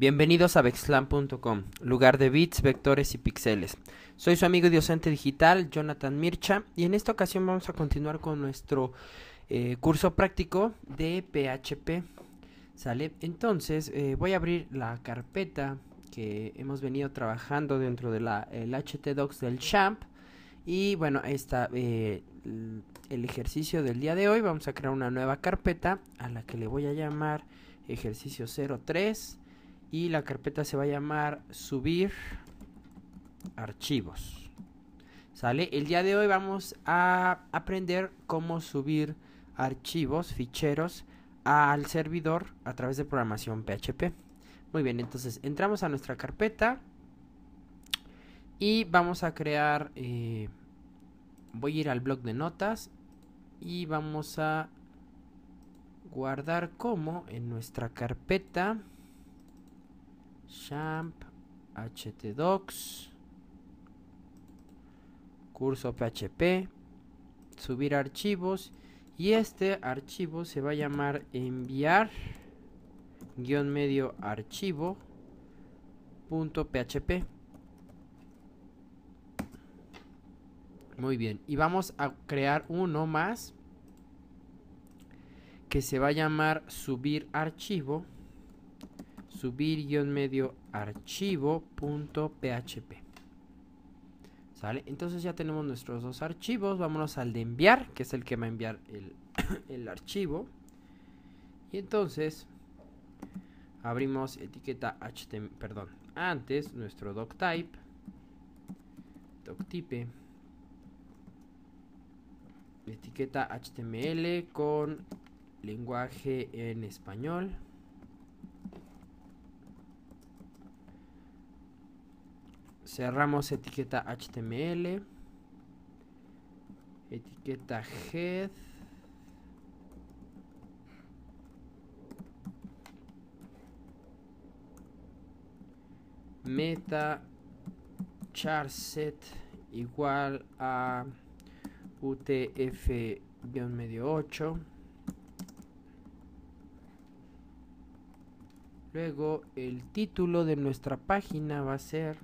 Bienvenidos a vexlan.com, lugar de bits, vectores y pixeles Soy su amigo y docente digital, Jonathan Mircha, y en esta ocasión vamos a continuar con nuestro eh, curso práctico de PHP. ¿Sale? Entonces, eh, voy a abrir la carpeta que hemos venido trabajando dentro del de HTDocs del Champ. Y bueno, está eh, el ejercicio del día de hoy. Vamos a crear una nueva carpeta a la que le voy a llamar ejercicio 03 y la carpeta se va a llamar subir archivos. ¿Sale? El día de hoy vamos a aprender cómo subir archivos, ficheros al servidor a través de programación PHP. Muy bien, entonces entramos a nuestra carpeta y vamos a crear... Eh, voy a ir al blog de notas y vamos a guardar como en nuestra carpeta Champ, htdocs, curso PHP, subir archivos y este archivo se va a llamar enviar guión medio archivo punto php muy bien y vamos a crear uno más que se va a llamar subir archivo subir-medio archivo.php. ¿Sale? Entonces ya tenemos nuestros dos archivos. Vámonos al de enviar, que es el que va a enviar el, el archivo. Y entonces abrimos etiqueta HTML, perdón, antes nuestro doctype, doctype, etiqueta HTML con lenguaje en español. cerramos etiqueta HTML, etiqueta head. meta charset igual a utf-medio 8 luego el título de nuestra página va a ser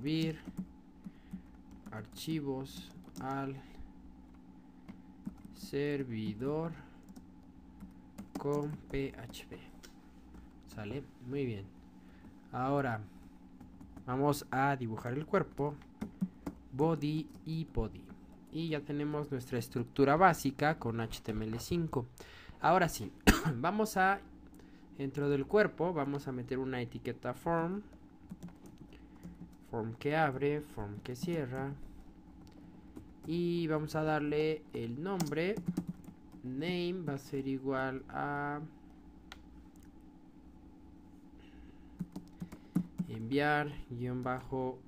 subir archivos al servidor con PHP. ¿Sale? Muy bien. Ahora vamos a dibujar el cuerpo, body y body. Y ya tenemos nuestra estructura básica con HTML5. Ahora sí, vamos a, dentro del cuerpo, vamos a meter una etiqueta form form que abre, form que cierra. Y vamos a darle el nombre. Name va a ser igual a enviar guión bajo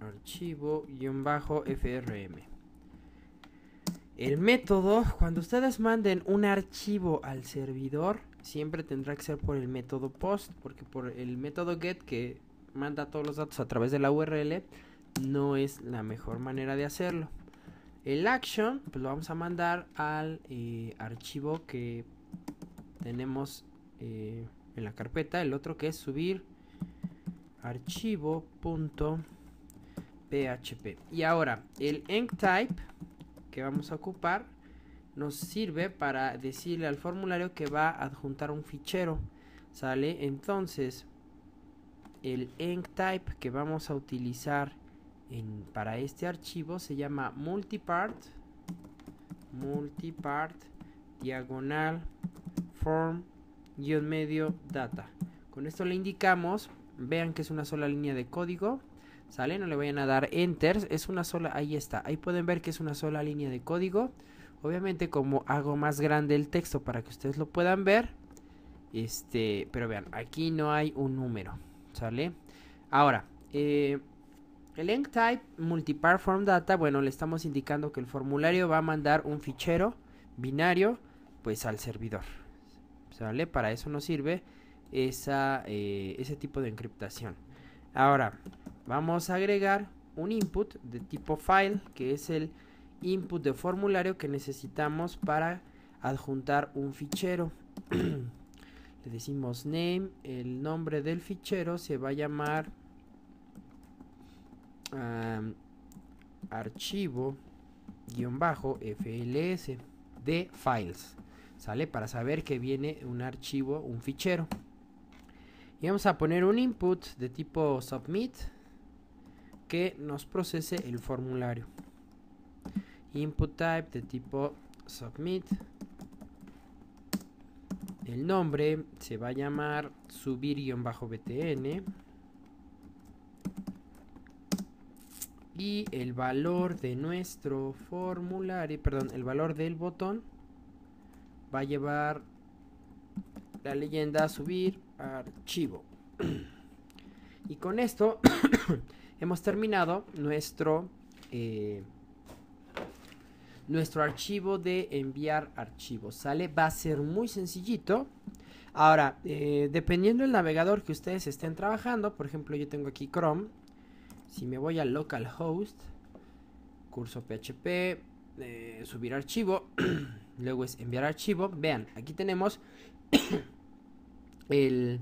archivo bajo frm. El método, cuando ustedes manden un archivo al servidor, siempre tendrá que ser por el método post, porque por el método get que manda todos los datos a través de la URL, no es la mejor manera de hacerlo. El action, pues lo vamos a mandar al eh, archivo que tenemos eh, en la carpeta, el otro que es subir archivo.php. Y ahora, el enctype type que vamos a ocupar nos sirve para decirle al formulario que va a adjuntar un fichero. Sale entonces el type que vamos a utilizar para este archivo se llama multipart multipart diagonal form medio data con esto le indicamos vean que es una sola línea de código sale no le vayan a dar enter es una sola ahí está ahí pueden ver que es una sola línea de código obviamente como hago más grande el texto para que ustedes lo puedan ver este pero vean aquí no hay un número ¿Sale? Ahora, eh, el type type Form Data, bueno, le estamos indicando que el formulario va a mandar un fichero binario, pues al servidor. ¿Sale? Para eso nos sirve esa, eh, ese tipo de encriptación. Ahora, vamos a agregar un input de tipo file, que es el input de formulario que necesitamos para adjuntar un fichero. le decimos name, el nombre del fichero se va a llamar archivo bajo fls de files sale para saber que viene un archivo un fichero y vamos a poner un input de tipo submit que nos procese el formulario input type de tipo submit el nombre se va a llamar subir-btn. Y el valor de nuestro formulario, perdón, el valor del botón va a llevar la leyenda subir archivo. y con esto hemos terminado nuestro... Eh, nuestro archivo de enviar archivos, ¿sale? Va a ser muy sencillito. Ahora, eh, dependiendo del navegador que ustedes estén trabajando, por ejemplo, yo tengo aquí Chrome. Si me voy al localhost, curso PHP, eh, subir archivo, luego es enviar archivo. Vean, aquí tenemos el,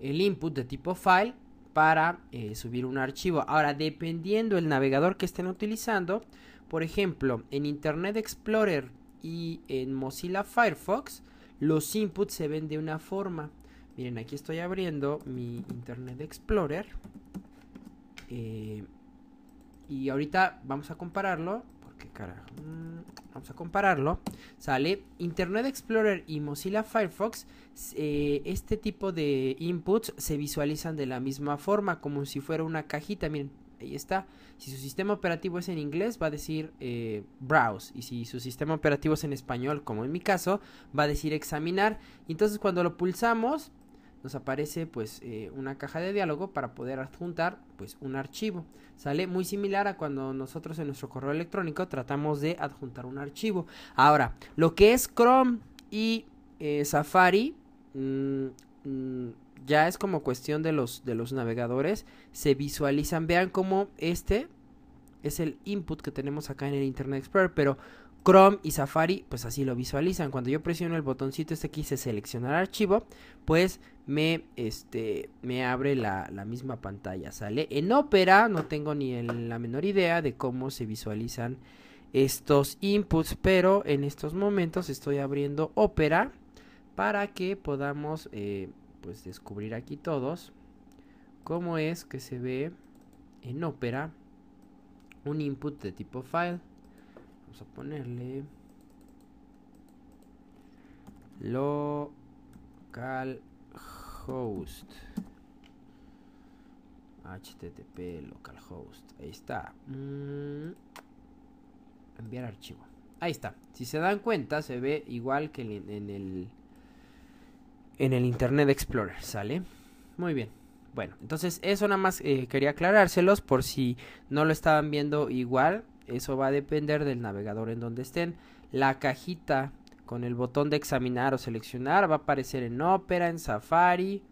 input de tipo file para eh, subir un archivo. Ahora, dependiendo el navegador que estén utilizando, por ejemplo, en Internet Explorer y en Mozilla Firefox, los inputs se ven de una forma. Miren, aquí estoy abriendo mi Internet Explorer. Eh, y ahorita vamos a compararlo. Porque carajo. Mm, vamos a compararlo. Sale Internet Explorer y Mozilla Firefox. Eh, este tipo de inputs se visualizan de la misma forma, como si fuera una cajita. Miren, Ahí está. Si su sistema operativo es en inglés, va a decir eh, browse. Y si su sistema operativo es en español, como en mi caso, va a decir examinar. Y entonces cuando lo pulsamos, nos aparece pues eh, una caja de diálogo para poder adjuntar pues un archivo. Sale muy similar a cuando nosotros en nuestro correo electrónico tratamos de adjuntar un archivo. Ahora, lo que es Chrome y eh, Safari mm, mm, ya es como cuestión de los, de los navegadores, se visualizan, vean cómo este es el input que tenemos acá en el Internet Explorer, pero Chrome y Safari pues así lo visualizan. Cuando yo presiono el botoncito este que dice seleccionar archivo, pues me, este, me abre la, misma pantalla, ¿sale? En Opera no tengo ni la menor idea de cómo se visualizan estos inputs, pero en estos momentos estoy abriendo Opera para que podamos... Eh, pues descubrir aquí todos cómo es que se ve en Opera un input de tipo file. Vamos a ponerle localhost. HTTP localhost. Ahí está. Mm. Enviar archivo. Ahí está. Si se dan cuenta, se ve igual que en el en el Internet Explorer, ¿sale? Muy bien. Bueno, entonces eso nada más eh, quería aclarárselos por si no lo estaban viendo igual. Eso va a depender del navegador en donde estén. La cajita con el botón de examinar o seleccionar va a aparecer en Opera, en Safari,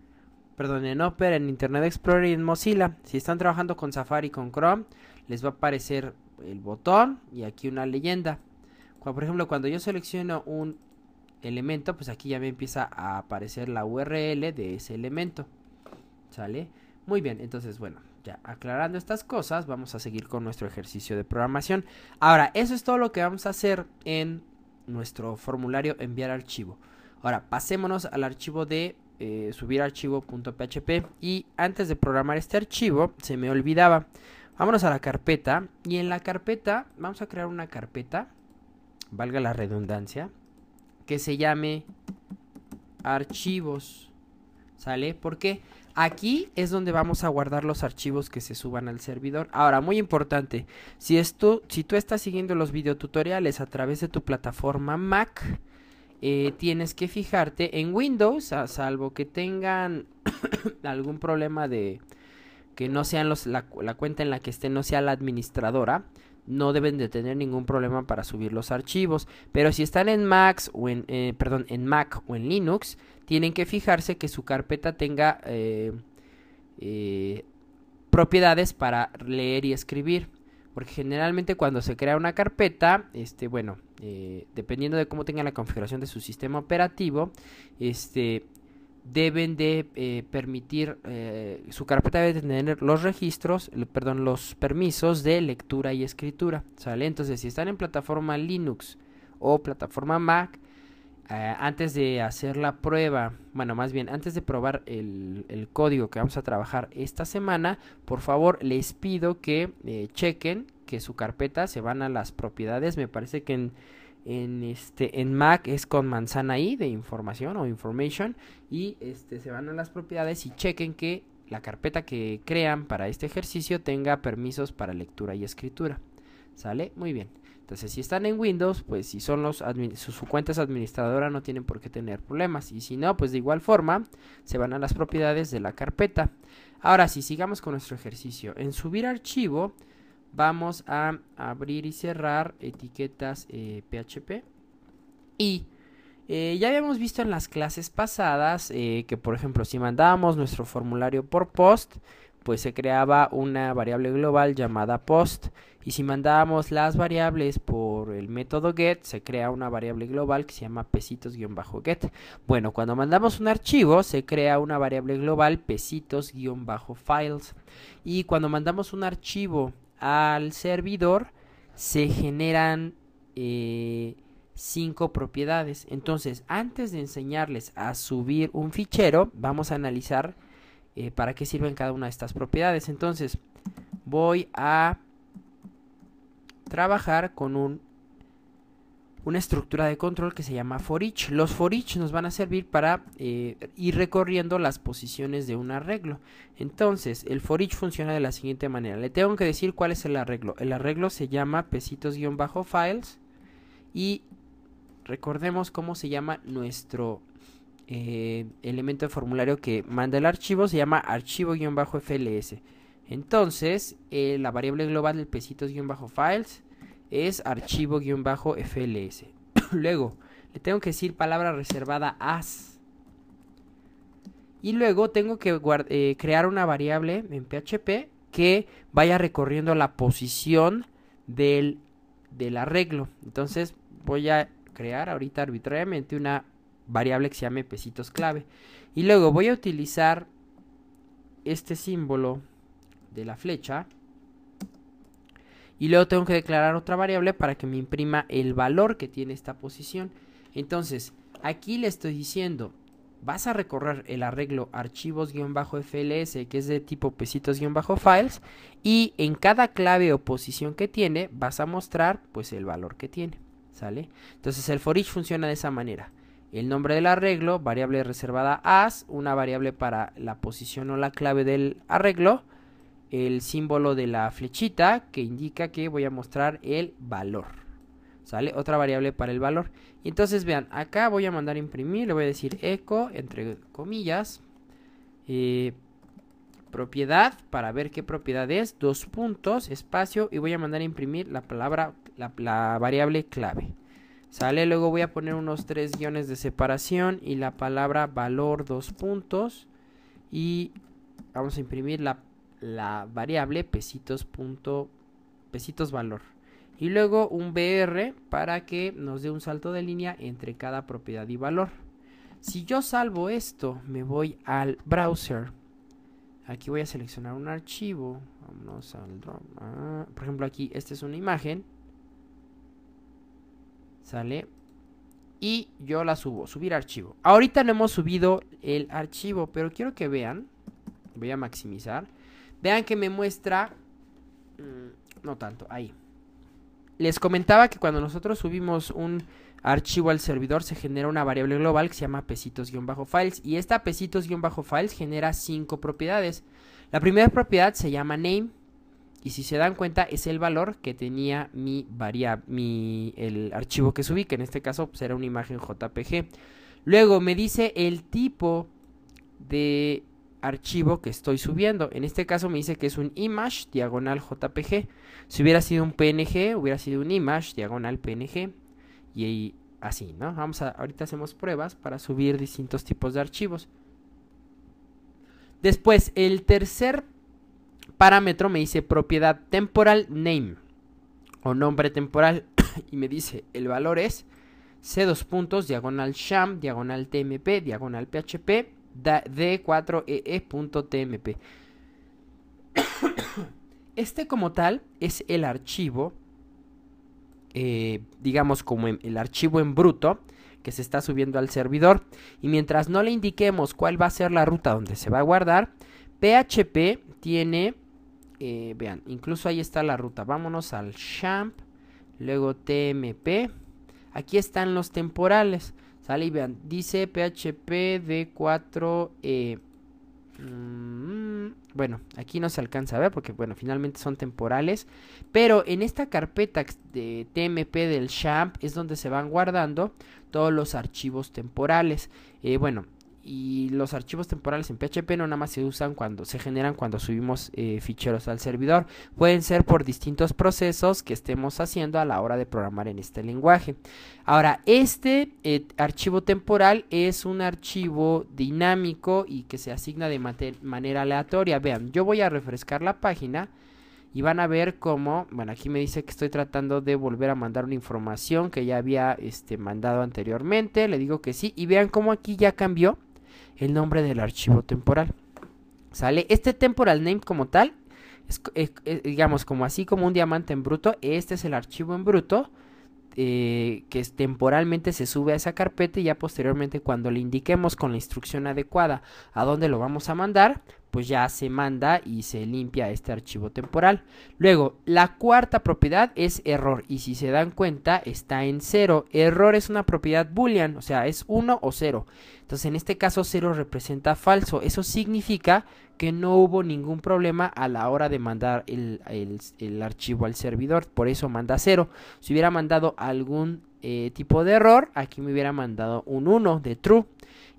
perdón, en Opera, en Internet Explorer y en Mozilla. Si están trabajando con Safari y con Chrome, les va a aparecer el botón y aquí una leyenda. por ejemplo, cuando yo selecciono un elemento, pues aquí ya me empieza a aparecer la URL de ese elemento. ¿Sale? Muy bien, entonces bueno, ya aclarando estas cosas, vamos a seguir con nuestro ejercicio de programación. Ahora, eso es todo lo que vamos a hacer en nuestro formulario enviar archivo. Ahora, pasémonos al archivo de eh, subir archivo.php y antes de programar este archivo se me olvidaba. Vámonos a la carpeta y en la carpeta vamos a crear una carpeta, valga la redundancia, que se llame archivos. ¿Sale? Porque aquí es donde vamos a guardar los archivos que se suban al servidor. Ahora, muy importante, si, esto, si tú estás siguiendo los videotutoriales a través de tu plataforma Mac, eh, tienes que fijarte en Windows, a salvo que tengan algún problema de que no sean los, la, cuenta en la que esté no sea la administradora no deben de tener ningún problema para subir los archivos. Pero si están en, Mac o en, eh, perdón, en Mac o en Linux, tienen que fijarse que su carpeta tenga eh, eh, propiedades para leer y escribir. Porque generalmente cuando se crea una carpeta, este, bueno, dependiendo de cómo tenga la configuración de su sistema operativo, este, deben de eh, permitir, eh, su carpeta debe tener los registros, perdón, los permisos de lectura y escritura, ¿sale? Entonces, si están en plataforma Linux o plataforma Mac, eh, antes de hacer la prueba, bueno, más bien, antes de probar el, el, código que vamos a trabajar esta semana, por favor, les pido que chequen que su carpeta se van a las propiedades, me parece que en en, este, en Mac es con manzana I de información o information. Y este, se van a las propiedades y chequen que la carpeta que crean para este ejercicio tenga permisos para lectura y escritura. ¿Sale? Muy bien. Entonces, si están en Windows, pues si son los cuentas administradoras no tienen por qué tener problemas. Y si no, pues de igual forma, se van a las propiedades de la carpeta. Ahora, si sigamos con nuestro ejercicio. En subir archivo, vamos a abrir y cerrar etiquetas PHP. Eh, y eh, ya habíamos visto en las clases pasadas eh, que, por ejemplo, si mandábamos nuestro formulario por post, pues se creaba una variable global llamada post. Y si mandábamos las variables por el método get, se crea una variable global que se llama pesitos-get. Bueno, cuando mandamos un archivo, se crea una variable global pesitos-files. Y cuando mandamos un archivo al servidor se generan eh, cinco propiedades. Entonces, antes de enseñarles a subir un fichero, vamos a analizar eh, para qué sirven cada una de estas propiedades. Entonces, voy a trabajar con un una estructura de control que se llama for each. Los for each nos van a servir para eh, ir recorriendo las posiciones de un arreglo. Entonces, el for each funciona de la siguiente manera. Le tengo que decir cuál es el arreglo. El arreglo se llama pesitos-files y recordemos cómo se llama nuestro eh, elemento de formulario que manda el archivo. Se llama archivo-fls. Entonces, eh, la variable global del pesitos-files es archivo-fls. luego, le tengo que decir palabra reservada as. Y luego tengo que eh, crear una variable en PHP que vaya recorriendo la posición del, del arreglo. Entonces voy a crear ahorita arbitrariamente una variable que se llame pesitos clave. Y luego voy a utilizar este símbolo de la flecha y luego tengo que declarar otra variable para que me imprima el valor que tiene esta posición. Entonces, aquí le estoy diciendo, vas a recorrer el arreglo archivos-fls, que es de tipo pesitos-files, y en cada clave o posición que tiene, vas a mostrar pues el valor que tiene, ¿sale? Entonces, el for each funciona de esa manera. El nombre del arreglo, variable reservada as, una variable para la posición o la clave del arreglo, el símbolo de la flechita que indica que voy a mostrar el valor. ¿Sale? Otra variable para el valor. Y entonces vean, acá voy a mandar imprimir, le voy a decir eco, entre comillas, eh, propiedad, para ver qué propiedad es, dos puntos, espacio, y voy a mandar imprimir la palabra, la, la variable clave. ¿Sale? Luego voy a poner unos tres guiones de separación y la palabra valor, dos puntos, y vamos a imprimir la la variable pesitos, punto, pesitos valor. Y luego un BR para que nos dé un salto de línea entre cada propiedad y valor. Si yo salvo esto, me voy al browser. Aquí voy a seleccionar un archivo. Vámonos al por ejemplo, aquí esta es una imagen. Sale. Y yo la subo. Subir archivo. Ahorita no hemos subido el archivo, pero quiero que vean. Voy a maximizar. Vean que me muestra... Mm, no tanto, ahí. Les comentaba que cuando nosotros subimos un archivo al servidor se genera una variable global que se llama pesitos-files y esta pesitos-files genera cinco propiedades. La primera propiedad se llama name y si se dan cuenta es el valor que tenía mi variable, el archivo que subí, que en este caso será pues, una imagen JPG. Luego me dice el tipo de archivo que estoy subiendo. En este caso me dice que es un image diagonal JPG. Si hubiera sido un PNG, hubiera sido un image diagonal PNG. Y así, ¿no? Vamos a, ahorita hacemos pruebas para subir distintos tipos de archivos. Después, el tercer parámetro me dice propiedad temporal name o nombre temporal y me dice el valor es C2 puntos diagonal sham diagonal tmp diagonal php d4ee.tmp. Este como tal es el archivo, eh, digamos como el archivo en bruto que se está subiendo al servidor. Y mientras no le indiquemos cuál va a ser la ruta donde se va a guardar, PHP tiene, eh, vean, incluso ahí está la ruta. Vámonos al champ, luego TMP. Aquí están los temporales. Sale y vean, dice PHP de 4 bueno, aquí no se alcanza a ver porque, bueno, finalmente son temporales. Pero en esta carpeta de TMP del Champ es donde se van guardando todos los archivos temporales. Eh, bueno, y los archivos temporales en PHP no nada más se usan cuando se generan cuando subimos eh, ficheros al servidor, pueden ser por distintos procesos que estemos haciendo a la hora de programar en este lenguaje. Ahora, este eh, archivo temporal es un archivo dinámico y que se asigna de manera aleatoria. Vean, yo voy a refrescar la página y van a ver cómo, bueno, aquí me dice que estoy tratando de volver a mandar una información que ya había este, mandado anteriormente, le digo que sí, y vean cómo aquí ya cambió el nombre del archivo temporal. ¿Sale? Este temporal name como tal, digamos, como así como un diamante en bruto, este es el archivo en bruto. Eh, que temporalmente se sube a esa carpeta y ya posteriormente cuando le indiquemos con la instrucción adecuada a dónde lo vamos a mandar, pues ya se manda y se limpia este archivo temporal. Luego, la cuarta propiedad es error y si se dan cuenta está en 0. Error es una propiedad boolean, o sea, es 1 o 0. Entonces, en este caso 0 representa falso. Eso significa que no hubo ningún problema a la hora de mandar el, archivo al servidor, por eso manda 0. Si hubiera mandado algún eh, tipo de error, aquí me hubiera mandado un 1 de true.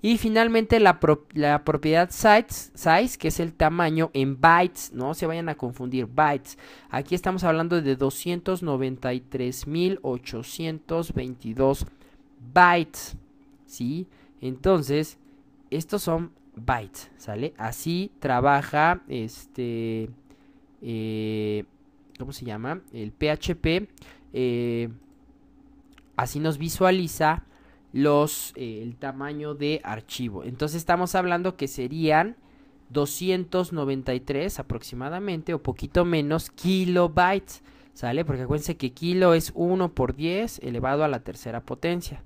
Y finalmente la, propiedad size, size, que es el tamaño en bytes, no se vayan a confundir bytes. Aquí estamos hablando de 293.822 bytes. ¿sí? Entonces, estos son bytes, ¿sale? Así trabaja este... Eh, ¿Cómo se llama? El PHP. Eh, así nos visualiza los, eh, el tamaño de archivo. Entonces estamos hablando que serían 293 aproximadamente o poquito menos kilobytes. ¿Sale? Porque acuérdense que kilo es 1 por 10 elevado a la tercera potencia.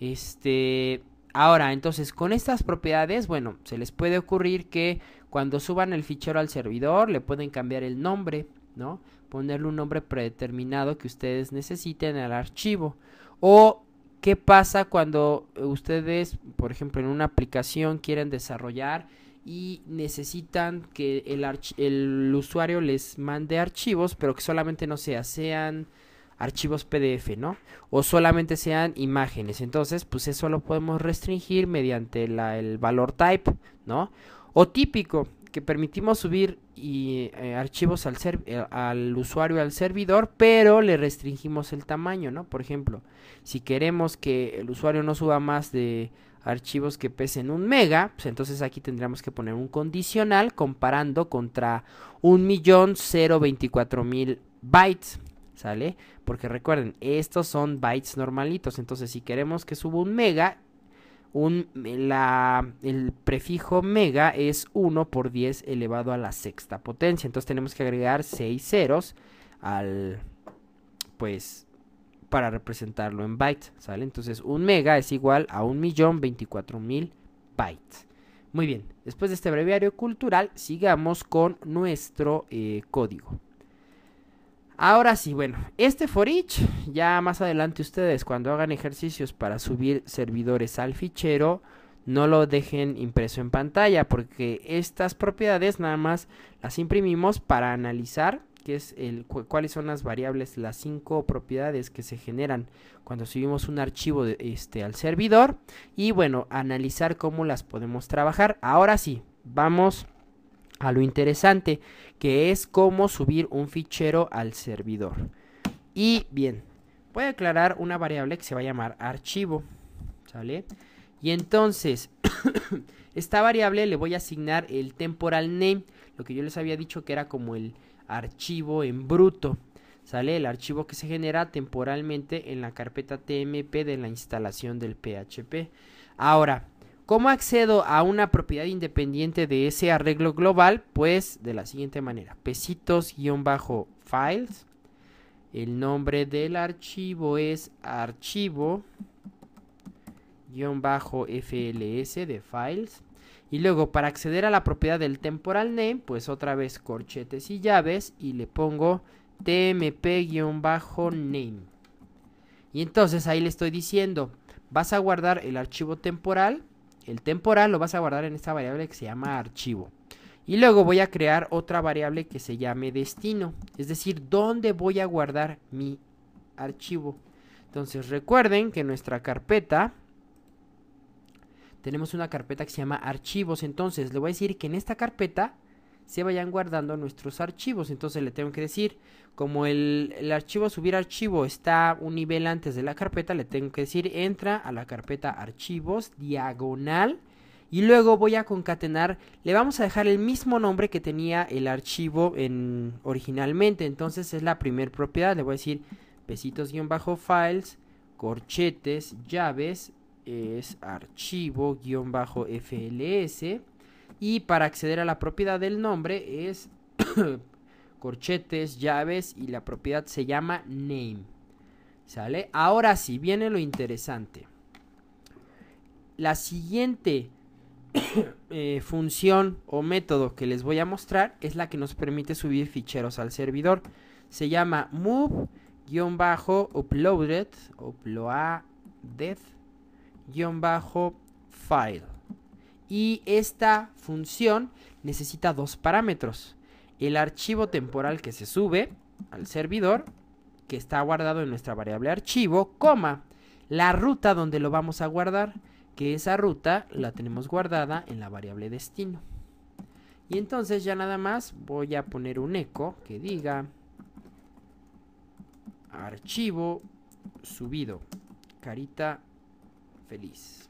Este, ahora, entonces, con estas propiedades, bueno, se les puede ocurrir que cuando suban el fichero al servidor le pueden cambiar el nombre, ¿no? Ponerle un nombre predeterminado que ustedes necesiten al archivo. O ¿Qué pasa cuando eh, ustedes, por ejemplo, en una aplicación quieren desarrollar y necesitan que el, usuario les mande archivos, pero que solamente no sea, sean archivos PDF, ¿no? O solamente sean imágenes. Entonces, pues eso lo podemos restringir mediante el valor type, ¿no? O típico, que permitimos subir y, eh, archivos al, eh, al usuario, al servidor, pero le restringimos el tamaño, ¿no? Por ejemplo, si queremos que el usuario no suba más de archivos que pesen un mega, pues entonces aquí tendríamos que poner un condicional comparando contra un millón cero veinticuatro mil bytes, ¿sale? Porque recuerden, estos son bytes normalitos, entonces si queremos que suba un mega, el prefijo mega es 1 por 10 elevado a la sexta potencia. Entonces tenemos que agregar 6 ceros al, pues, para representarlo en bytes, ¿sale? Entonces un mega es igual a 1.024.000 bytes. Muy bien, después de este breviario cultural, sigamos con nuestro eh, código. Ahora sí, bueno, este for each, ya más adelante ustedes cuando hagan ejercicios para subir servidores al fichero, no lo dejen impreso en pantalla porque estas propiedades nada más las imprimimos para analizar qué es el cuáles son las variables, las cinco propiedades que se generan cuando subimos un archivo este al servidor y bueno, analizar cómo las podemos trabajar. Ahora sí, vamos a lo interesante, que es cómo subir un fichero al servidor. Y bien, voy a declarar una variable que se va a llamar archivo, ¿sale? Y entonces, esta variable le voy a asignar el temporal name, lo que yo les había dicho que era como el archivo en bruto, ¿sale? El archivo que se genera temporalmente en la carpeta TMP de la instalación del PHP. Ahora, ¿Cómo accedo a una propiedad independiente de ese arreglo global? Pues de la siguiente manera. Pesitos-files. El nombre del archivo es archivo-fls de files. Y luego para acceder a la propiedad del temporal name, pues otra vez corchetes y llaves y le pongo tmp-name. Y entonces ahí le estoy diciendo, vas a guardar el archivo temporal el temporal lo vas a guardar en esta variable que se llama archivo. Y luego voy a crear otra variable que se llame destino. Es decir, dónde voy a guardar mi archivo. Entonces recuerden que en nuestra carpeta tenemos una carpeta que se llama archivos. Entonces le voy a decir que en esta carpeta se vayan guardando nuestros archivos. Entonces le tengo que decir, como el, archivo subir archivo está un nivel antes de la carpeta, le tengo que decir entra a la carpeta archivos diagonal. Y luego voy a concatenar, le vamos a dejar el mismo nombre que tenía el archivo en, originalmente. Entonces es la primer propiedad, le voy a decir pesitos-files, corchetes, llaves, es archivo-fls y para acceder a la propiedad del nombre es corchetes, llaves y la propiedad se llama name. ¿Sale? Ahora sí, viene lo interesante. La siguiente eh, función o método que les voy a mostrar es la que nos permite subir ficheros al servidor. Se llama move-uploaded uploaded-file. Y esta función necesita dos parámetros. El archivo temporal que se sube al servidor, que está guardado en nuestra variable archivo, coma, la ruta donde lo vamos a guardar, que esa ruta la tenemos guardada en la variable destino. Y entonces ya nada más voy a poner un eco que diga archivo subido, carita feliz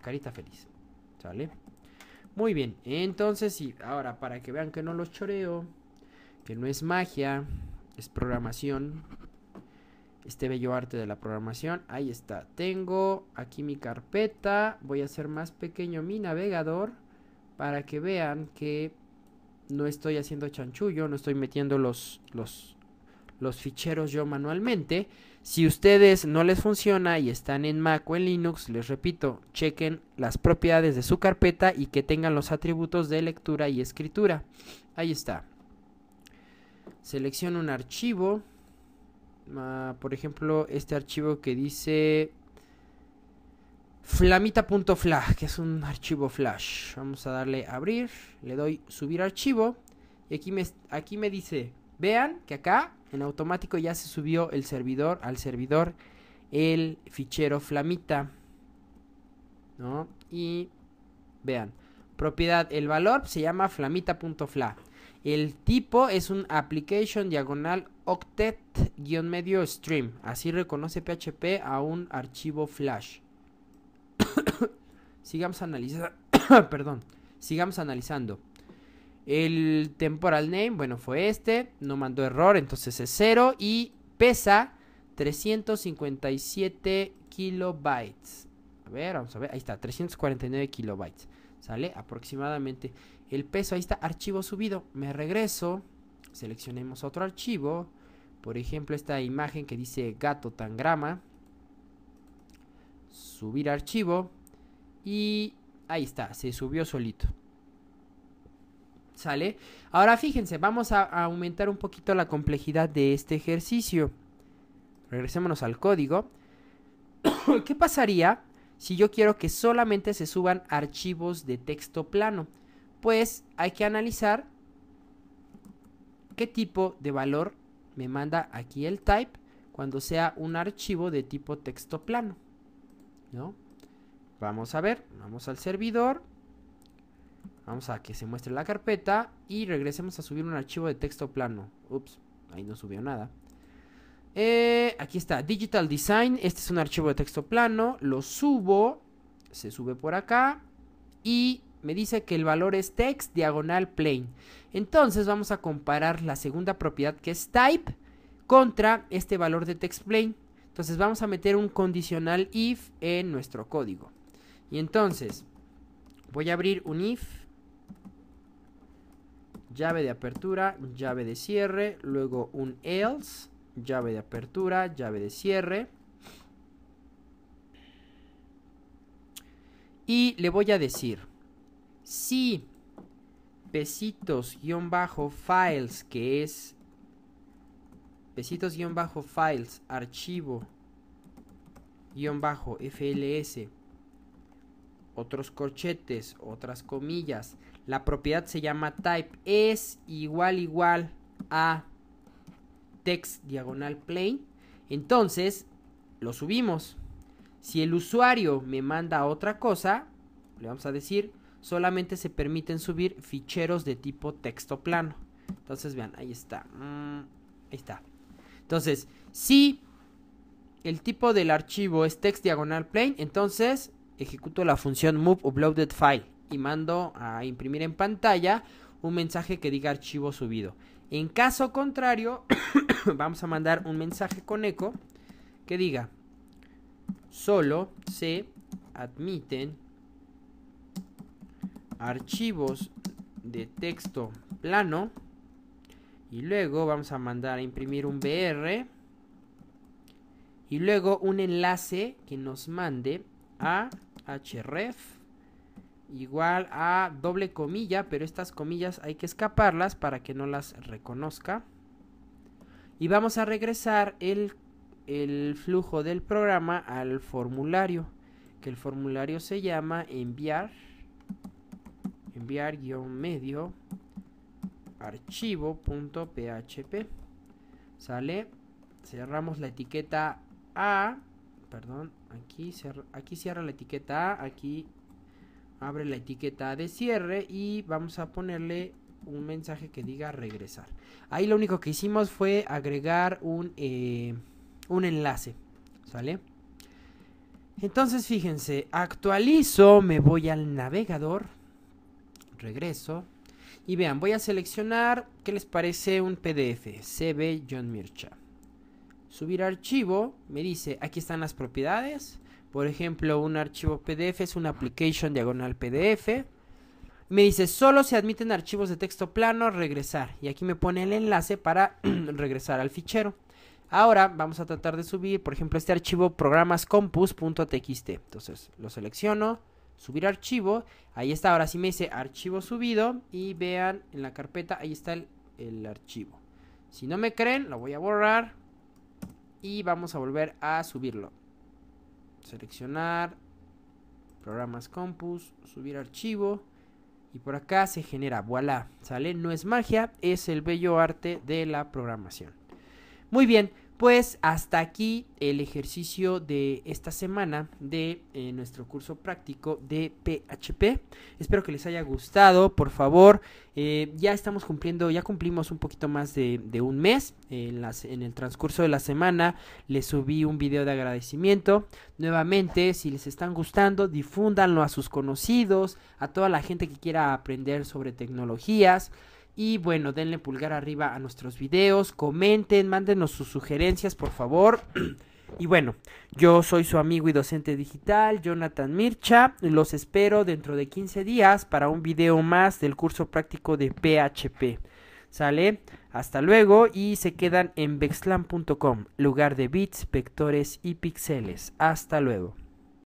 carita feliz. ¿Sale? Muy bien, entonces y ahora para que vean que no los choreo, que no es magia, es programación, este bello arte de la programación, ahí está, tengo aquí mi carpeta, voy a hacer más pequeño mi navegador para que vean que no estoy haciendo chanchullo, no estoy metiendo los, los, los ficheros yo manualmente. Si ustedes no les funciona y están en Mac o en Linux, les repito, chequen las propiedades de su carpeta y que tengan los atributos de lectura y escritura. Ahí está. Selecciono un archivo. Ah, por ejemplo, este archivo que dice flamita.flash, que es un archivo flash. Vamos a darle a abrir, le doy subir archivo y aquí me, aquí me dice Vean que acá en automático ya se subió el servidor al servidor el fichero flamita. ¿No? Y vean, propiedad, el valor se llama flamita.fla. El tipo es un application diagonal octet-medio stream. Así reconoce PHP a un archivo flash. Sigamos analizando. Perdón. Sigamos analizando. El temporal name, bueno, fue este, no mandó error, entonces es cero y pesa 357 kilobytes. A ver, vamos a ver, ahí está, 349 kilobytes. ¿Sale? Aproximadamente el peso, ahí está, archivo subido. Me regreso, seleccionemos otro archivo. Por ejemplo, esta imagen que dice gato tangrama. Subir archivo. Y ahí está, se subió solito. ¿Sale? Ahora fíjense, vamos a, aumentar un poquito la complejidad de este ejercicio. Regresémonos al código. ¿Qué pasaría si yo quiero que solamente se suban archivos de texto plano? Pues hay que analizar qué tipo de valor me manda aquí el type cuando sea un archivo de tipo texto plano. ¿No? Vamos a ver, vamos al servidor. Vamos a que se muestre la carpeta y regresemos a subir un archivo de texto plano. Ups, ahí no subió nada. Eh, aquí está, Digital Design. Este es un archivo de texto plano. Lo subo. Se sube por acá. Y me dice que el valor es text diagonal plain. Entonces vamos a comparar la segunda propiedad que es type contra este valor de text plain. Entonces vamos a meter un condicional if en nuestro código. Y entonces voy a abrir un if llave de apertura, llave de cierre, luego un else, llave de apertura, llave de cierre. Y le voy a decir, si pesitos-files, que es pesitos-files, archivo, bajo, fls, otros corchetes, otras comillas, la propiedad se llama type es igual igual a text diagonal plane. Entonces, lo subimos. Si el usuario me manda otra cosa, le vamos a decir, solamente se permiten subir ficheros de tipo texto plano. Entonces, vean, ahí está. Mm, ahí está. Entonces, si el tipo del archivo es text diagonal plane entonces ejecuto la función move uploaded file y mando a imprimir en pantalla un mensaje que diga archivo subido. En caso contrario, vamos a mandar un mensaje con eco que diga solo se admiten archivos de texto plano y luego vamos a mandar a imprimir un BR y luego un enlace que nos mande a href igual a doble comilla, pero estas comillas hay que escaparlas para que no las reconozca. Y vamos a regresar el, flujo del programa al formulario, que el formulario se llama enviar, enviar medio, archivo.php. Sale, cerramos la etiqueta A, perdón, aquí, aquí cierra la etiqueta A, aquí abre la etiqueta de cierre y vamos a ponerle un mensaje que diga regresar. Ahí lo único que hicimos fue agregar un, eh, enlace, ¿sale? Entonces fíjense, actualizo, me voy al navegador, regreso y vean, voy a seleccionar, ¿qué les parece un PDF? CB John Mircha. Subir archivo, me dice, aquí están las propiedades, por ejemplo, un archivo PDF es un application diagonal PDF. Me dice, solo se admiten archivos de texto plano, regresar. Y aquí me pone el enlace para regresar al fichero. Ahora vamos a tratar de subir, por ejemplo, este archivo programascompus.txt. Entonces lo selecciono, subir archivo. Ahí está, ahora sí me dice archivo subido. Y vean en la carpeta, ahí está el, el archivo. Si no me creen, lo voy a borrar. Y vamos a volver a subirlo. Seleccionar, programas compus, subir archivo. Y por acá se genera, voilà, ¿sale? No es magia, es el bello arte de la programación. Muy bien, pues hasta aquí el ejercicio de esta semana de eh, nuestro curso práctico de PHP. Espero que les haya gustado, por favor. Eh, ya estamos cumpliendo, ya cumplimos un poquito más de, un mes. En, en el transcurso de la semana les subí un video de agradecimiento. Nuevamente, si les están gustando, difúndanlo a sus conocidos, a toda la gente que quiera aprender sobre tecnologías. Y bueno, denle pulgar arriba a nuestros videos, comenten, mándenos sus sugerencias, por favor. Y bueno, yo soy su amigo y docente digital, Jonathan Mircha. Los espero dentro de 15 días para un video más del curso práctico de PHP. ¿Sale? Hasta luego y se quedan en vexlan.com, lugar de bits, vectores y píxeles. Hasta luego.